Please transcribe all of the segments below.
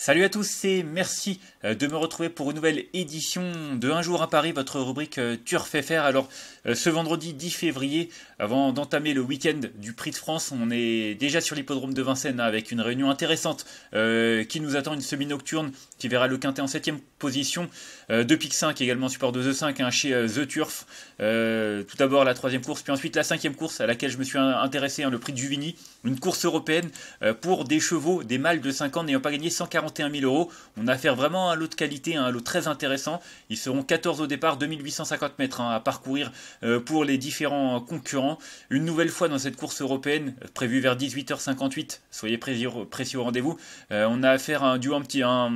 Salut à tous et merci euh, de me retrouver pour une nouvelle édition de Un jour à Paris, votre rubrique euh, Turf FR. Alors euh, ce vendredi 10 février, avant d'entamer le week-end du Prix de France, on est déjà sur l'hippodrome de Vincennes hein, avec une réunion intéressante qui nous attend, une semi-nocturne qui verra le quintet en 7 septième position. de euh, deux 5 également support de The 5 hein, chez euh, The Turf. Euh, tout d'abord la troisième course, puis ensuite la cinquième course à laquelle je me suis intéressé, hein, le prix du vini une course européenne pour des chevaux, des mâles de 5 ans n'ayant pas gagné 141 000 euros. On a affaire vraiment à un lot de qualité, hein, un lot très intéressant. Ils seront 14 au départ, 2850 mètres à parcourir pour les différents concurrents. Une nouvelle fois dans cette course européenne, prévue vers 18h58, soyez précis au rendez-vous. on a affaire à un duo un petit, à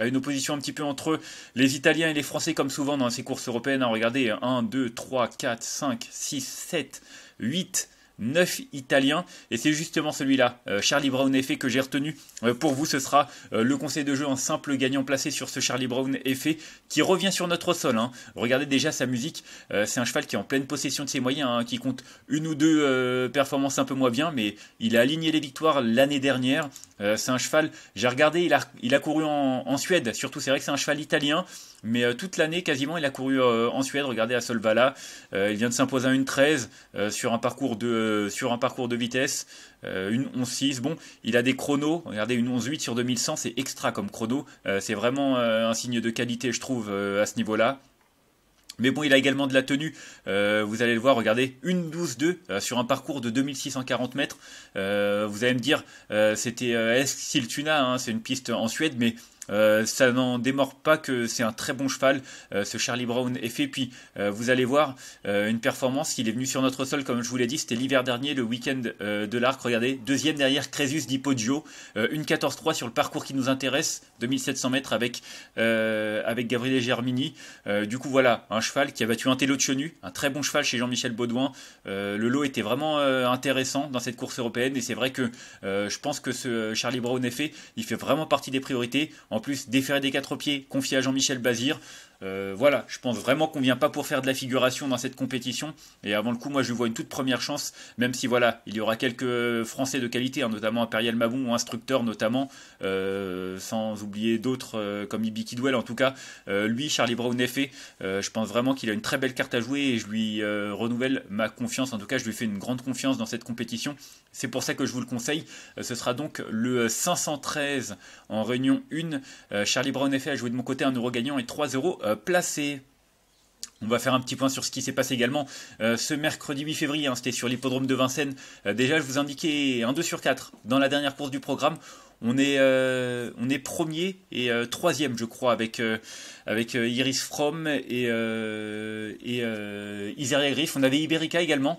une opposition un petit peu en entre Les Italiens et les Français, comme souvent dans ces courses européennes, hein, regardez, 1, 2, 3, 4, 5, 6, 7, 8, 9 Italiens. Et c'est justement celui-là, euh, Charlie Brown effet, que j'ai retenu. Euh, pour vous, ce sera euh, le conseil de jeu en simple gagnant placé sur ce Charlie Brown effet qui revient sur notre sol. Hein. Regardez déjà sa musique. c'est un cheval qui est en pleine possession de ses moyens, hein, qui compte une ou deux performances un peu moins bien, mais il a aligné les victoires l'année dernière. c'est un cheval, j'ai regardé, il a, couru en, Suède, surtout c'est vrai que c'est un cheval italien, mais toute l'année quasiment il a couru en Suède, regardez à Solvala, il vient de s'imposer à une 13 sur un parcours de euh, sur un parcours de vitesse, euh, une 11-6. Bon, il a des chronos. Regardez, une 11-8 sur 2100, c'est extra comme chrono. Euh, c'est vraiment un signe de qualité, je trouve, à ce niveau-là. Mais bon, il a également de la tenue. vous allez le voir, regardez, une 12-2 sur un parcours de 2640 mètres. vous allez me dire, c'était Siltuna, hein, c'est une piste en Suède, mais euh, ça n'en démord pas que c'est un très bon cheval, euh, ce Charlie Brown est fait. Puis euh, vous allez voir une performance, il est venu sur notre sol, comme je vous l'ai dit, c'était l'hiver dernier, le week-end de l'Arc. Regardez, deuxième derrière Crésus d'Ipodio, une 14-3 sur le parcours qui nous intéresse, 2700 mètres avec, avec Gabriel Germini. du coup, voilà, un cheval qui a battu un télo de chenu, un très bon cheval chez Jean-Michel Baudouin. le lot était vraiment intéressant dans cette course européenne et c'est vrai que je pense que ce Charlie Brown est il fait vraiment partie des priorités. En plus, déférer des quatre pieds, confié à Jean-Michel Bazir. Euh, voilà, je pense vraiment qu'on vient pas pour faire de la figuration dans cette compétition. Et avant le coup, moi, je vois une toute première chance, même si voilà, il y aura quelques Français de qualité, hein, notamment Imperial Mabon ou instructeur, notamment, euh, sans oublier d'autres euh, comme Ibi Kidwell. En tout cas, lui, Charlie Brown effet, je pense vraiment qu'il a une très belle carte à jouer et je lui renouvelle ma confiance. En tout cas, je lui fais une grande confiance dans cette compétition. C'est pour ça que je vous le conseille. ce sera donc le 513 en réunion 1 euh, Charlie Brown effet a joué de mon côté un euro gagnant et 3 euros euh, placés. On va faire un petit point sur ce qui s'est passé également euh, ce mercredi 8 février, hein. c'était sur l'hippodrome de Vincennes. déjà, je vous indiquais un 2 sur 4 dans la dernière course du programme. On est, euh, on est premier et euh, troisième, je crois, avec, euh, avec Iris From et, et Isaria Griff. On avait Iberica également,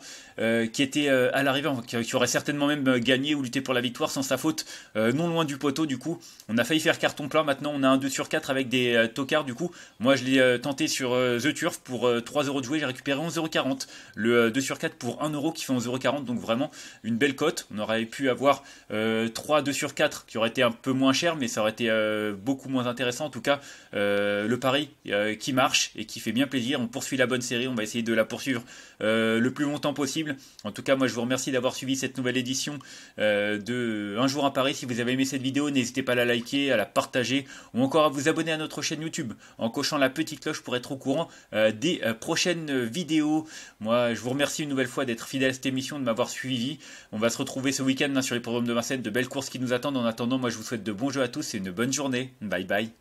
qui était à l'arrivée, qui, aurait certainement même gagné ou lutté pour la victoire sans sa faute, non loin du poteau. Du coup, on a failli faire carton plein. Maintenant, on a un 2 sur 4 avec des tocards. Du coup, moi, je l'ai tenté sur The Turf pour 3 euros de jouer. J'ai récupéré 11,40€ Le 2 sur 4 pour 1 qui fait 11,40€ Donc, vraiment, une belle cote. On aurait pu avoir 3 2 sur 4 qui aurait été un peu moins cher, mais ça aurait été euh, beaucoup moins intéressant. En tout cas, euh, le pari euh, qui marche et qui fait bien plaisir. On poursuit la bonne série, on va essayer de la poursuivre le plus longtemps possible. En tout cas, moi je vous remercie d'avoir suivi cette nouvelle édition de Un jour à Paris. Si vous avez aimé cette vidéo, n'hésitez pas à la liker, à la partager ou encore à vous abonner à notre chaîne YouTube en cochant la petite cloche pour être au courant des prochaines vidéos. Moi, je vous remercie une nouvelle fois d'être fidèle à cette émission, de m'avoir suivi. On va se retrouver ce week-end hein, sur les programmes de Vincennes, de belles courses qui nous attendent. On a attendant, moi je vous souhaite de bons jeux à tous et une bonne journée. Bye bye.